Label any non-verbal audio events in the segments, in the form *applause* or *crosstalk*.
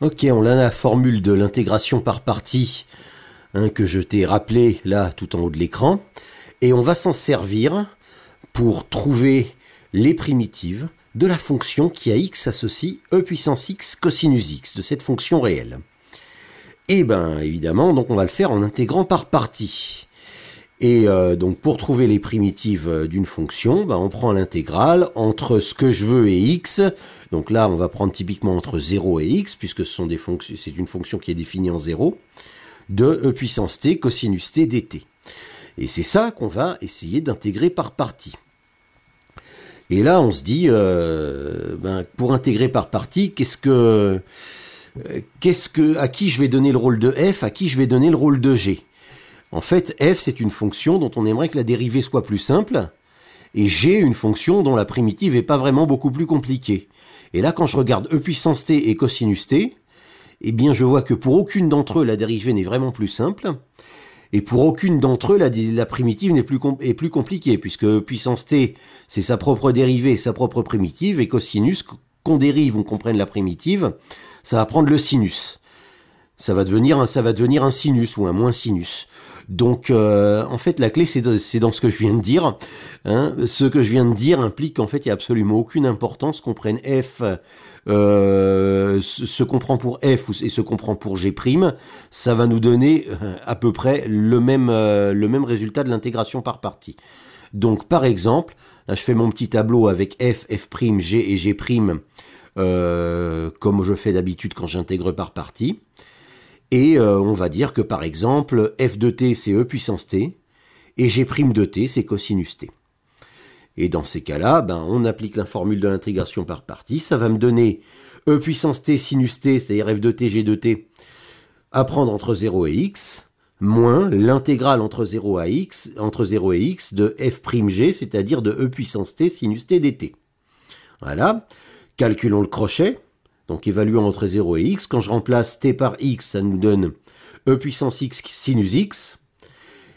Ok, on a la formule de l'intégration par partie hein, que je t'ai rappelé là tout en haut de l'écran. Et on va s'en servir pour trouver les primitives de la fonction qui à x associe e puissance x cosinus x, de cette fonction réelle. Et eh bien évidemment, donc on va le faire en intégrant par partie. Et euh, donc pour trouver les primitives euh, d'une fonction, bah, on prend l'intégrale entre ce que je veux et x. Donc là, on va prendre typiquement entre 0 et x, puisque ce sont des fonctions, c'est une fonction qui est définie en 0, de e puissance t cosinus t dt. Et c'est ça qu'on va essayer d'intégrer par partie. Et là, on se dit, euh, ben, pour intégrer par partie, qu'est-ce que, qu'est-ce que, à qui je vais donner le rôle de f, à qui je vais donner le rôle de g en fait, f, c'est une fonction dont on aimerait que la dérivée soit plus simple, et g, une fonction dont la primitive n'est pas vraiment beaucoup plus compliquée. Et là, quand je regarde e puissance t et cosinus t, eh bien, je vois que pour aucune d'entre eux, la dérivée n'est vraiment plus simple, et pour aucune d'entre eux, la, primitive n'est plus, compliquée, puisque e puissance t, c'est sa propre dérivée, et sa propre primitive, et cosinus, qu'on dérive, on comprenne la primitive, ça va prendre le sinus ça va devenir un, ça va devenir un sinus ou un moins sinus. Donc euh, en fait la clé c'est dans ce que je viens de dire. Hein. Ce que je viens de dire implique qu'en fait il n'y a absolument aucune importance qu'on prenne f, euh, ce qu'on prend pour f et ce qu'on prend pour g ça va nous donner euh, à peu près le même, le même résultat de l'intégration par partie. Donc par exemple, je fais mon petit tableau avec f, f g et g prime, comme je fais d'habitude quand j'intègre par partie. Et euh, on va dire que par exemple, f de t c'est e puissance t, et g' de t c'est cosinus t. Et dans ces cas-là, ben, on applique la formule de l'intégration par partie, ça va me donner e puissance t sinus t, c'est-à-dire f de t, g de t, à prendre entre 0 et x, moins l'intégrale entre 0 à x, entre 0 et x de f' prime g, c'est-à-dire de e puissance t sinus t dt. Voilà, calculons le crochet. Donc évaluant entre 0 et x, quand je remplace t par x, ça nous donne e puissance x sinus x.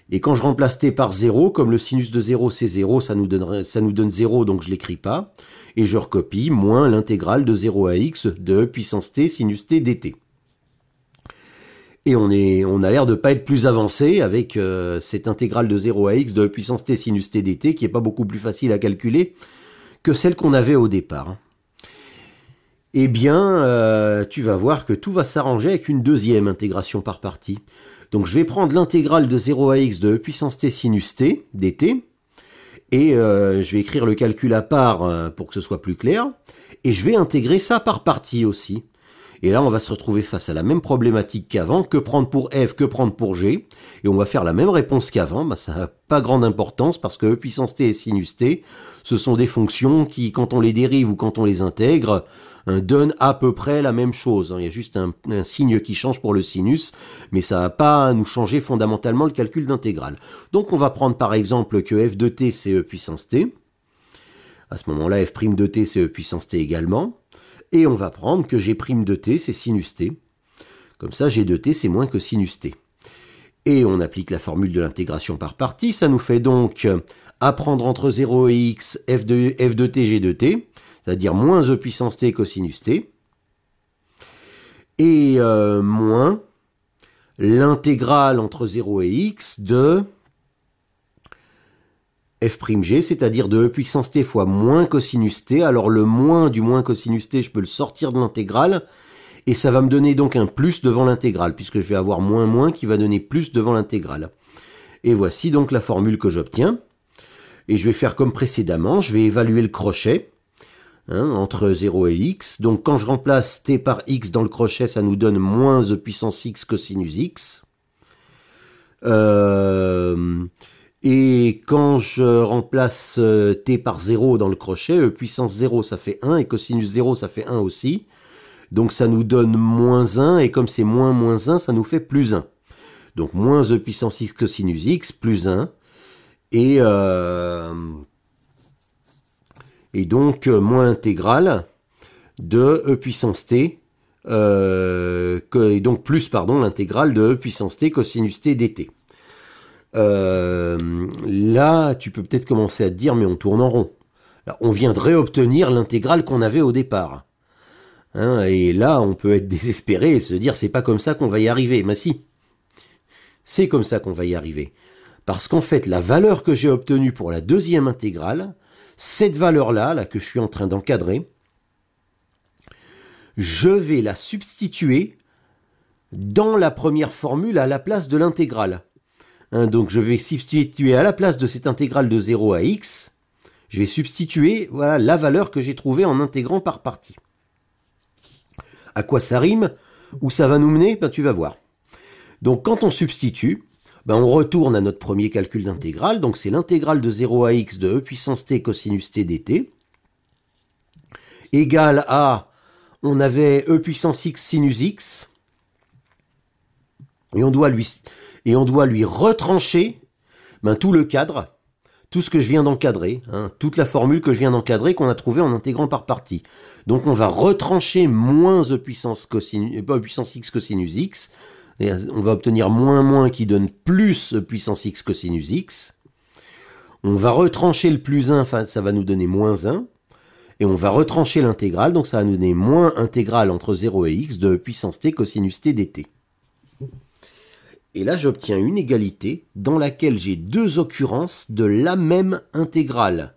Et quand je remplace t par 0, comme le sinus de 0 c'est 0, ça nous, donne, ça nous donne 0, donc je ne l'écris pas. Et je recopie moins l'intégrale de 0 à x de e puissance t sinus t dt. Et on, est, a l'air de pas être plus avancé avec euh, cette intégrale de 0 à x de e puissance t sinus t dt qui n'est pas beaucoup plus facile à calculer que celle qu'on avait au départ eh bien, euh, tu vas voir que tout va s'arranger avec une deuxième intégration par partie. Donc je vais prendre l'intégrale de 0 à x de e puissance t sinus t dt, et euh, je vais écrire le calcul à part euh, pour que ce soit plus clair, et je vais intégrer ça par partie aussi. Et là, on va se retrouver face à la même problématique qu'avant. Que prendre pour F, que prendre pour G Et on va faire la même réponse qu'avant. Bah, ça n'a pas grande importance parce que E puissance T et sinus T, ce sont des fonctions qui, quand on les dérive ou quand on les intègre, hein, donnent à peu près la même chose. Hein. Il y a juste un, signe qui change pour le sinus, mais ça va pas à nous changer fondamentalement le calcul d'intégrale. Donc on va prendre par exemple que F de T, c'est E puissance T. À ce moment-là, f' de t, c'est e puissance t également. Et on va prendre que g' de t, c'est sinus t. Comme ça, g de t, c'est moins que sinus t. Et on applique la formule de l'intégration par partie. Ça nous fait donc apprendre entre 0 et x f de, f t, g de t, c'est-à-dire moins e puissance t cosinus t, et euh, moins l'intégrale entre 0 et x de f'g, c'est-à-dire de e puissance t fois moins cosinus t. Alors le moins du moins cosinus t, je peux le sortir de l'intégrale, et ça va me donner donc un plus devant l'intégrale, puisque je vais avoir moins moins qui va donner plus devant l'intégrale. Et voici donc la formule que j'obtiens. Et je vais faire comme précédemment, je vais évaluer le crochet hein, entre 0 et x. Donc quand je remplace t par x dans le crochet, ça nous donne moins e puissance x cosinus x. Euh, et quand je remplace euh, t par 0 dans le crochet, e puissance 0 ça fait 1 et cosinus 0 ça fait 1 aussi. Donc ça nous donne moins 1 et comme c'est moins moins 1 ça nous fait plus 1. Donc moins e puissance x cosinus x plus 1. Et, euh, et donc euh, moins l'intégrale de e puissance t. et donc plus pardon l'intégrale de e puissance t cosinus t dt. Euh, là, tu peux peut-être commencer à te dire, mais on tourne en rond. on viendrait obtenir l'intégrale qu'on avait au départ. Hein, et là, on peut être *laughs* désespéré et se dire, c'est pas comme ça qu'on va y arriver. Mais si, c'est comme ça qu'on va y arriver. Parce qu'en fait, la valeur que j'ai obtenue pour la deuxième intégrale, cette valeur-là, là, que je suis en train d'encadrer, je vais la substituer dans la première formule à la place de l'intégrale. Hein, donc je vais substituer à la place de cette intégrale de 0 à x, je vais substituer voilà, la valeur que j'ai trouvée en intégrant par partie. À quoi ça rime Où ça va nous mener ben, Tu vas voir. Donc quand on substitue, ben, on retourne à notre premier calcul d'intégrale. Donc c'est l'intégrale de 0 à x de e puissance t cosinus t dt égale à, on avait e puissance x sinus x, et on doit lui, et on doit lui retrancher ben, tout le cadre, tout ce que je viens d'encadrer, hein, toute la formule que je viens d'encadrer qu'on a trouvée en intégrant par partie. Donc on va retrancher moins e puissance, cosinus, euh, e puissance x cosinus x, et on va obtenir moins moins qui donne plus e puissance x cosinus x. On va retrancher le plus 1, ça va nous donner moins 1. Et on va retrancher l'intégrale, donc ça va nous donner moins intégrale entre 0 et x de e puissance t cosinus t dt. Et là, j'obtiens une égalité dans laquelle j'ai deux occurrences de la même intégrale.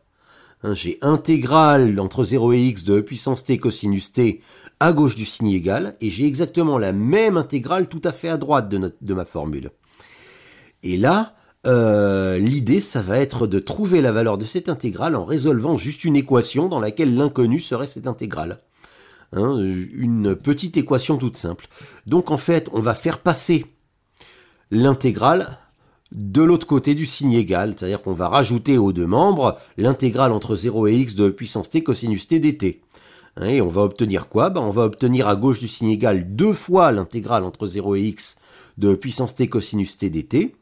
Hein, j'ai intégrale entre 0 et x de puissance t cosinus t à gauche du signe égal, et j'ai exactement la même intégrale tout à fait à droite de, ma formule. Et là, euh, l'idée, ça va être de trouver la valeur de cette intégrale en résolvant juste une équation dans laquelle l'inconnu serait cette intégrale. Hein, une petite équation toute simple. Donc en fait, on va faire passer l'intégrale de l'autre côté du signe égal, c'est-à-dire qu'on va rajouter aux deux membres l'intégrale entre 0 et x de puissance t cosinus t dt. Hein, et on va obtenir quoi ben, On va obtenir à gauche du signe égal deux fois l'intégrale entre 0 et x de puissance t cosinus t dt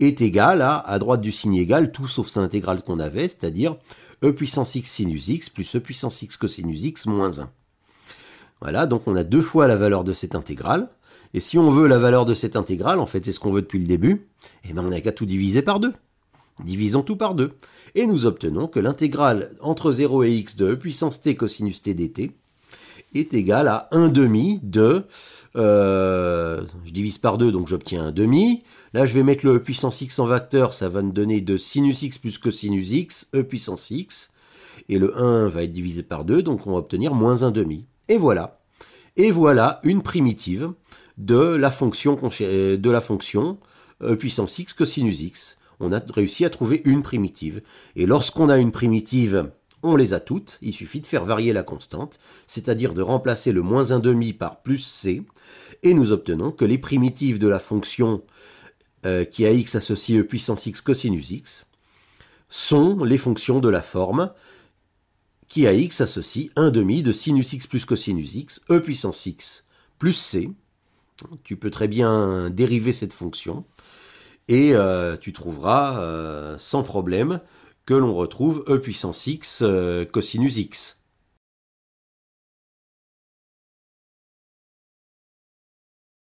est égal à, à droite du signe égal, tout sauf cette intégrale qu'on avait, c'est-à-dire e puissance x sinus x plus e puissance x cosinus x moins 1. Voilà, donc on a deux fois la valeur de cette intégrale. Et si on veut la valeur de cette intégrale, en fait c'est ce qu'on veut depuis le début, et eh bien on n'a qu'à tout diviser par 2. Divisons tout par 2. Et nous obtenons que l'intégrale entre 0 et x de e puissance t cosinus t dt est égale à 1 demi de... Euh, je divise par 2, donc j'obtiens 1 demi. Là, je vais mettre le e puissance x en vecteur, ça va me donner de sinus x plus cosinus x, e puissance x. Et le 1 va être divisé par 2, donc on va obtenir moins 1 demi. Et voilà. Et voilà une primitive de la fonction, euh, de la fonction euh, puissance x cosinus x. On a réussi à trouver une primitive. Et lorsqu'on a une primitive, on les a toutes. Il suffit de faire varier la constante, c'est-à-dire de remplacer le moins 1 demi par plus c. Et nous obtenons que les primitives de la fonction euh, qui a x associé e puissance x cosinus x sont les fonctions de la forme qui a x associé 1 demi de sinus x plus cosinus x, e puissance x plus c, tu peux très bien dériver cette fonction et euh, tu trouveras euh, sans problème que l'on retrouve e puissance x euh, cosinus x.